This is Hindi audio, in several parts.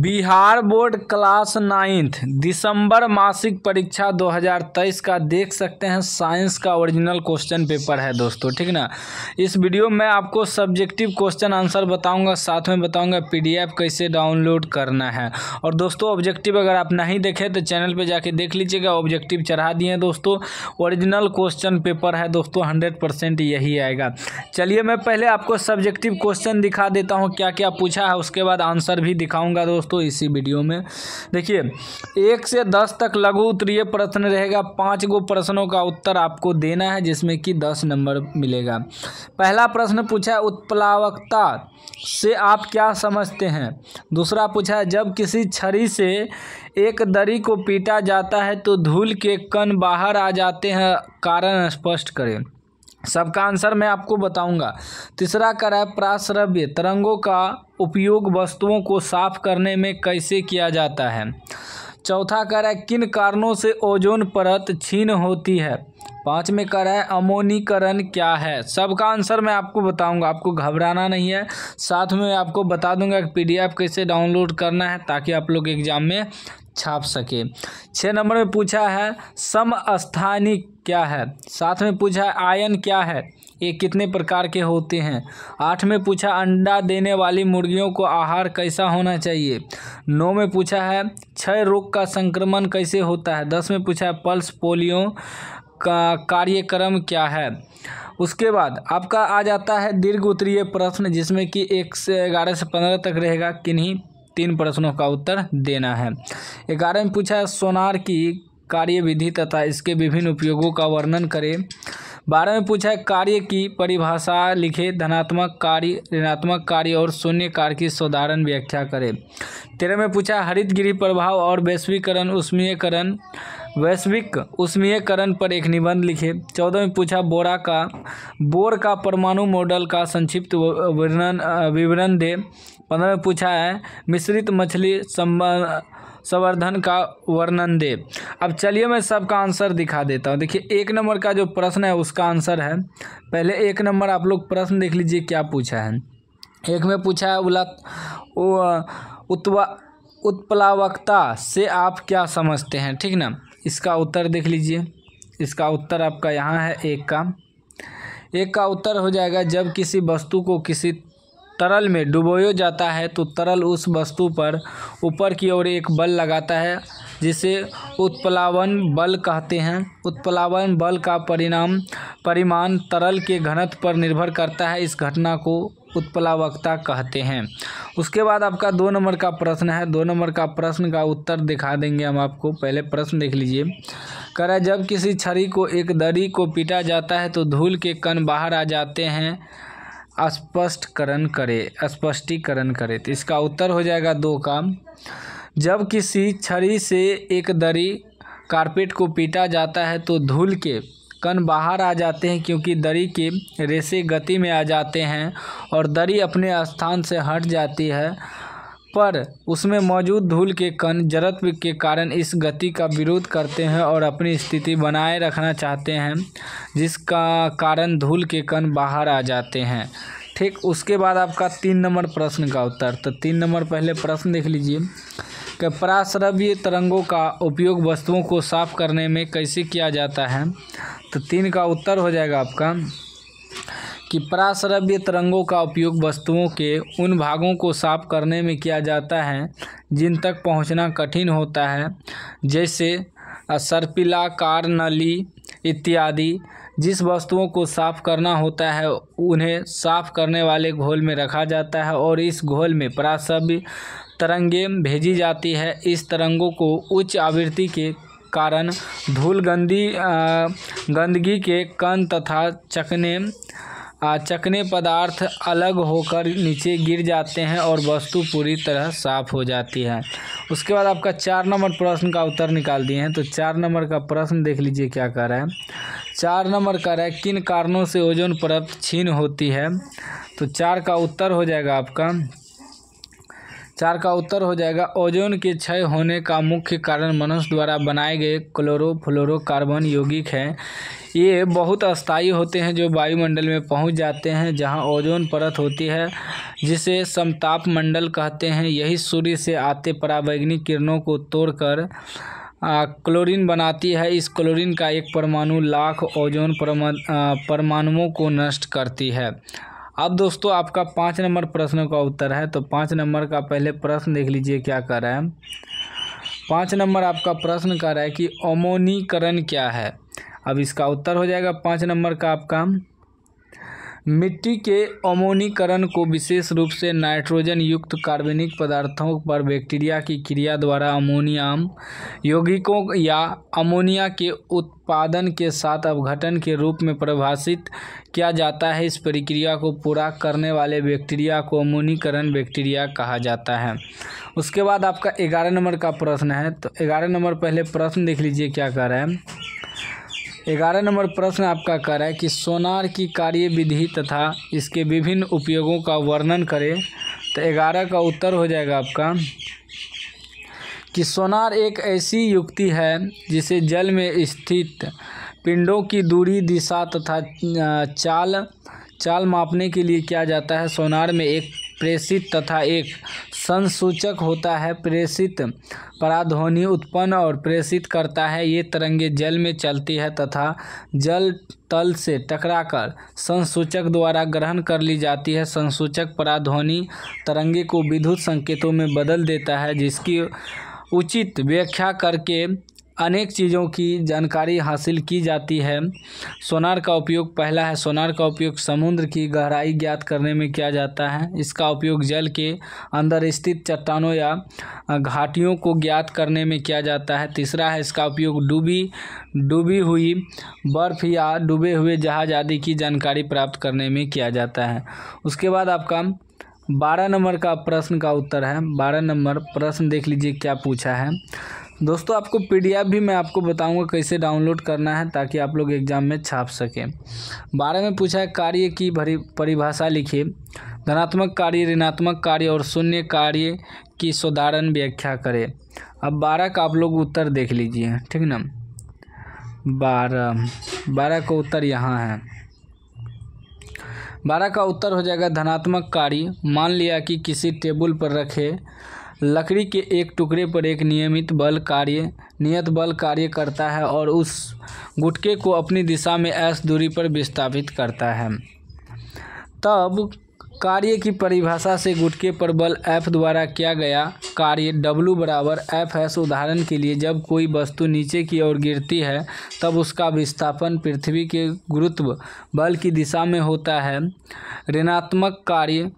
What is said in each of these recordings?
बिहार बोर्ड क्लास नाइन्थ दिसंबर मासिक परीक्षा 2023 का देख सकते हैं साइंस का ओरिजिनल क्वेश्चन पेपर है दोस्तों ठीक ना इस वीडियो में आपको सब्जेक्टिव क्वेश्चन आंसर बताऊंगा साथ में बताऊंगा पीडीएफ कैसे डाउनलोड करना है और दोस्तों ऑब्जेक्टिव अगर आप नहीं देखें तो चैनल पर जाके देख लीजिएगा ऑब्जेक्टिव चढ़ा दिए दोस्तों ओरिजिनल क्वेश्चन पेपर है दोस्तों हंड्रेड यही आएगा चलिए मैं पहले आपको सब्जेक्टिव क्वेश्चन दिखा देता हूँ क्या क्या पूछा है उसके बाद आंसर भी दिखाऊँगा दोस्तों दोस्तों इसी वीडियो में देखिए एक से दस तक लघु उत्तरीय प्रश्न रहेगा पांच गो प्रश्नों का उत्तर आपको देना है जिसमें कि दस नंबर मिलेगा पहला प्रश्न पूछा है उत्प्लावकता से आप क्या समझते हैं दूसरा पूछा है जब किसी छड़ी से एक दरी को पीटा जाता है तो धूल के कण बाहर आ जाते हैं कारण स्पष्ट करें सबका आंसर मैं आपको बताऊंगा तीसरा कर है प्राश्रव्य तरंगों का उपयोग वस्तुओं को साफ करने में कैसे किया जाता है चौथा कर है किन कारणों से ओजोन परत छीन होती है पाँच में कर है अमोनीकरण क्या है सबका आंसर मैं आपको बताऊंगा आपको घबराना नहीं है साथ में आपको बता दूंगा कि पीडीएफ कैसे डाउनलोड करना है ताकि आप लोग एग्ज़ाम में छाप सके छः नंबर में पूछा है समस्थानी क्या है साथ में पूछा है आयन क्या है ये कितने प्रकार के होते हैं आठ में पूछा अंडा देने वाली मुर्गियों को आहार कैसा होना चाहिए नौ में पूछा है क्षय रोग का संक्रमण कैसे होता है दस में पूछा है पल्स पोलियो का कार्यक्रम क्या है उसके बाद आपका आ जाता है दीर्घ उत्तरीय प्रश्न जिसमें कि एक से ग्यारह से पंद्रह तक रहेगा किन्हीं तीन प्रश्नों का उत्तर देना है ग्यारह में पूछा है सोनार की कार्यविधि तथा इसके विभिन्न उपयोगों का वर्णन करें बारह में पूछा है कार्य की परिभाषा लिखे धनात्मक कार्य ऋणात्मक कार्य और शून्य कार्य की साधारण व्याख्या करें तेरह में पूछा हरित गृह प्रभाव और वैश्वीकरण उष्मीयकरण वैश्विक उष्मीयकरण पर एक निबंध लिखे चौदह में पूछा बोरा का बोर का परमाणु मॉडल का संक्षिप्त विवरण विवरण दे पंद्रह में पूछा है मिश्रित मछली संवर्धन का वर्णन दे अब चलिए मैं सबका आंसर दिखा देता हूँ देखिए एक नंबर का जो प्रश्न है उसका आंसर है पहले एक नंबर आप लोग प्रश्न देख लीजिए क्या पूछा है एक में पूछा है उला उत्वा उत्प्लावकता से आप क्या समझते हैं ठीक ना इसका उत्तर देख लीजिए इसका उत्तर आपका यहाँ है एक का एक का उत्तर हो जाएगा जब किसी वस्तु को किसी तरल में डुबोयो जाता है तो तरल उस वस्तु पर ऊपर की ओर एक बल लगाता है जिसे उत्प्लावन बल कहते हैं उत्प्लावन बल का परिणाम परिमाण तरल के घनत्व पर निर्भर करता है इस घटना को उत्प्लावकता कहते हैं उसके बाद आपका दो नंबर का प्रश्न है दो नंबर का प्रश्न का उत्तर दिखा देंगे हम आपको पहले प्रश्न देख लीजिए करा जब किसी छड़ी को एक दरी को पीटा जाता है तो धूल के कण बाहर आ जाते हैं स्पष्टकरण करे स्पष्टीकरण करे तो इसका उत्तर हो जाएगा दो काम जब किसी छड़ी से एक दरी कारपेट को पीटा जाता है तो धूल के कण बाहर आ जाते हैं क्योंकि दरी के रेसे गति में आ जाते हैं और दरी अपने स्थान से हट जाती है पर उसमें मौजूद धूल के कण जड़त्व के कारण इस गति का विरोध करते हैं और अपनी स्थिति बनाए रखना चाहते हैं जिसका कारण धूल के कण बाहर आ जाते हैं ठीक उसके बाद आपका तीन नंबर प्रश्न का उत्तर तो तीन नंबर पहले प्रश्न देख लीजिए कि पराश्रव्य तरंगों का उपयोग वस्तुओं को साफ करने में कैसे किया जाता है तो तीन का उत्तर हो जाएगा आपका कि प्राश्रव्य तरंगों का उपयोग वस्तुओं के उन भागों को साफ करने में किया जाता है जिन तक पहुंचना कठिन होता है जैसे सर्पिलाकार नली इत्यादि जिस वस्तुओं को साफ करना होता है उन्हें साफ करने वाले घोल में रखा जाता है और इस घोल में प्राश्रव्य तरंगे भेजी जाती है इस तरंगों को उच्च आवृत्ति के कारण धूल गंदी गंदगी के कण तथा चकने चकने पदार्थ अलग होकर नीचे गिर जाते हैं और वस्तु पूरी तरह साफ हो जाती है उसके बाद आपका चार नंबर प्रश्न का उत्तर निकाल दिए हैं तो चार नंबर का प्रश्न देख लीजिए क्या कह रहा है चार नंबर कर रहा है किन कारणों से ओजोन परत छीन होती है तो चार का उत्तर हो जाएगा आपका चार का उत्तर हो जाएगा ओजोन के क्षय होने का मुख्य कारण मनुष्य द्वारा बनाए गए क्लोरो फ्लोरो कार्बन यौगिक हैं ये बहुत अस्थायी होते हैं जो वायुमंडल में पहुंच जाते हैं जहां ओजोन परत होती है जिसे समताप मंडल कहते हैं यही सूर्य से आते परावैग्निक किरणों को तोड़कर क्लोरीन बनाती है इस क्लोरीन का एक परमाणु लाख ओजोन परमाणुओं को नष्ट करती है अब दोस्तों आपका पाँच नंबर प्रश्न का उत्तर है तो पाँच नंबर का पहले प्रश्न देख लीजिए क्या कर रहा है पाँच नंबर आपका प्रश्न कर रहा है कि अमोनीकरण क्या है अब इसका उत्तर हो जाएगा पाँच नंबर का आपका मिट्टी के अमोनीकरण को विशेष रूप से नाइट्रोजन युक्त कार्बनिक पदार्थों पर बैक्टीरिया की क्रिया द्वारा अमोनियम यौगिकों या अमोनिया के उत्पादन के साथ अवघटन के रूप में परिभाषित किया जाता है इस प्रक्रिया को पूरा करने वाले बैक्टीरिया को अमोनीकरण बैक्टीरिया कहा जाता है उसके बाद आपका ग्यारह नंबर का प्रश्न है तो ग्यारह नंबर पहले प्रश्न देख लीजिए क्या कह रहे हैं ग्यारह नंबर प्रश्न आपका कह रहा है कि सोनार की कार्य विधि तथा इसके विभिन्न उपयोगों का वर्णन करें तो ग्यारह का उत्तर हो जाएगा आपका कि सोनार एक ऐसी युक्ति है जिसे जल में स्थित पिंडों की दूरी दिशा तथा चाल चाल मापने के लिए किया जाता है सोनार में एक प्रेषित तथा एक संसूचक होता है प्रेषित पराध्वनि उत्पन्न और प्रेषित करता है ये तरंगे जल में चलती है तथा जल तल से टकराकर संसूचक द्वारा ग्रहण कर ली जाती है संसूचक पराध्वनि तरंगे को विद्युत संकेतों में बदल देता है जिसकी उचित व्याख्या करके अनेक चीज़ों की जानकारी हासिल की जाती है सोनार का उपयोग पहला है सोनार का उपयोग समुद्र की गहराई ज्ञात करने में किया जाता है इसका उपयोग जल के अंदर स्थित चट्टानों या घाटियों को ज्ञात करने में किया जाता है तीसरा है इसका उपयोग डूबी डूबी हुई बर्फ़ या डूबे हुए जहाज़ आदि की जानकारी प्राप्त करने में किया जाता है उसके बाद आपका बारह नंबर का प्रश्न का उत्तर है बारह नंबर प्रश्न देख लीजिए क्या पूछा है दोस्तों आपको पीडीएफ भी मैं आपको बताऊंगा कैसे डाउनलोड करना है ताकि आप लोग एग्जाम में छाप सकें बारह में पूछा है कार्य की भरी परिभाषा लिखिए धनात्मक कार्य ऋणात्मक कार्य और शून्य कार्य की सुधारण व्याख्या करें अब बारह का आप लोग उत्तर देख लीजिए ठीक ना बारह बारह का उत्तर यहाँ है बारह का उत्तर हो जाएगा धनात्मक कार्य मान लिया कि किसी टेबल पर रखे लकड़ी के एक टुकड़े पर एक नियमित बल कार्य नियत बल कार्य करता है और उस गुटके को अपनी दिशा में ऐस दूरी पर विस्थापित करता है तब कार्य की परिभाषा से गुटके पर बल एफ द्वारा किया गया कार्य डब्लू बराबर एफ एस उदाहरण के लिए जब कोई वस्तु नीचे की ओर गिरती है तब उसका विस्थापन पृथ्वी के गुरुत्व बल की दिशा में होता है ऋणात्मक कार्य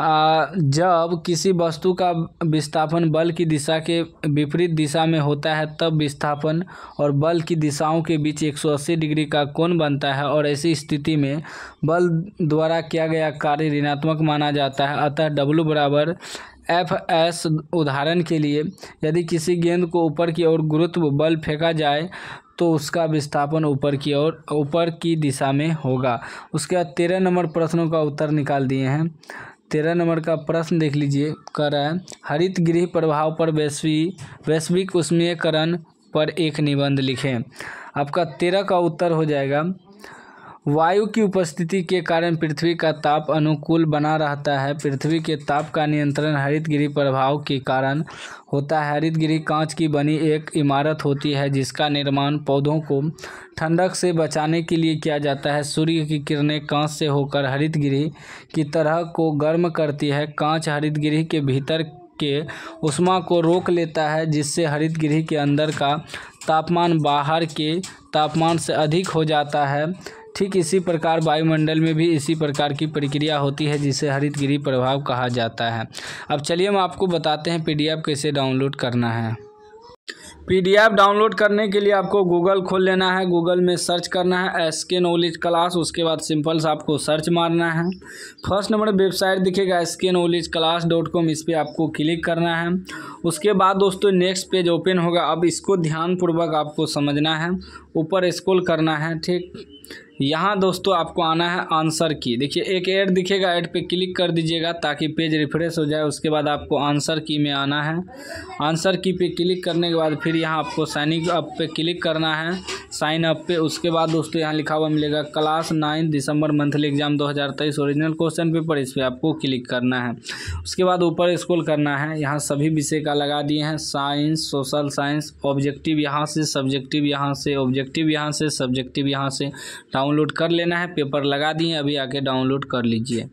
जब किसी वस्तु का विस्थापन बल की दिशा के विपरीत दिशा में होता है तब विस्थापन और बल की दिशाओं के बीच 180 डिग्री का कोण बनता है और ऐसी स्थिति में बल द्वारा किया गया कार्य ऋणात्मक माना जाता है अतः W बराबर एफ एस उदाहरण के लिए यदि किसी गेंद को ऊपर की ओर गुरुत्व बल फेंका जाए तो उसका विस्थापन ऊपर की ओर ऊपर की दिशा में होगा उसके बाद तेरह नंबर प्रश्नों का उत्तर निकाल दिए हैं तेरह नंबर का प्रश्न देख लीजिए कर है हरित गृह प्रभाव पर वैश्विक वैश्विक उष्मीयकरण पर एक निबंध लिखें आपका तेरह का उत्तर हो जाएगा वायु की उपस्थिति के कारण पृथ्वी का ताप अनुकूल बना रहता है पृथ्वी के ताप का नियंत्रण हरितगृह प्रभाव के कारण होता है हरितगृह कांच की बनी एक इमारत होती है जिसका निर्माण पौधों को ठंडक से बचाने के लिए किया जाता है सूर्य की किरणें कांच से होकर हरितगृह की तरह को गर्म करती है कांच हरितगृह के भीतर के उष्मा को रोक लेता है जिससे हरित गृह के अंदर का तापमान बाहर के तापमान से अधिक हो जाता है ठीक इसी प्रकार वायुमंडल में भी इसी प्रकार की प्रक्रिया होती है जिसे हरितगृह प्रभाव कहा जाता है अब चलिए हम आपको बताते हैं पीडीएफ कैसे डाउनलोड करना है पीडीएफ डाउनलोड करने के लिए आपको गूगल खोल लेना है गूगल में सर्च करना है एस के नॉलेज क्लास उसके बाद सिंपल सा आपको सर्च मारना है फर्स्ट नंबर वेबसाइट दिखेगा S K knowledge class dot com इस पर आपको क्लिक करना है उसके बाद दोस्तों नेक्स्ट पेज ओपन होगा अब इसको ध्यानपूर्वक आपको समझना है ऊपर स्कोल करना है ठीक यहाँ दोस्तों आपको आना है आंसर की देखिए एक ऐड दिखेगा ऐड पे क्लिक कर दीजिएगा ताकि पेज रिफ्रेश हो जाए उसके बाद आपको आंसर की में आना है आंसर की पे क्लिक करने के बाद फिर यहाँ आपको साइनिंग अप पे क्लिक करना है साइन अप पे उसके बाद दोस्तों यहाँ लिखा हुआ मिलेगा क्लास नाइन्थ दिसंबर मंथली एग्जाम दो ओरिजिनल क्वेश्चन पेपर इस पर पे आपको क्लिक करना है उसके बाद ऊपर स्कूल करना है यहाँ सभी विषय का लगा दिए हैं साइंस सोशल साइंस ऑब्जेक्टिव यहाँ से सब्जेक्टिव यहाँ से ऑब्जेक्टिव यहाँ से सब्जेक्टिव यहाँ से डाउन डाउनलोड कर लेना है पेपर लगा दिए अभी आके डाउनलोड कर लीजिए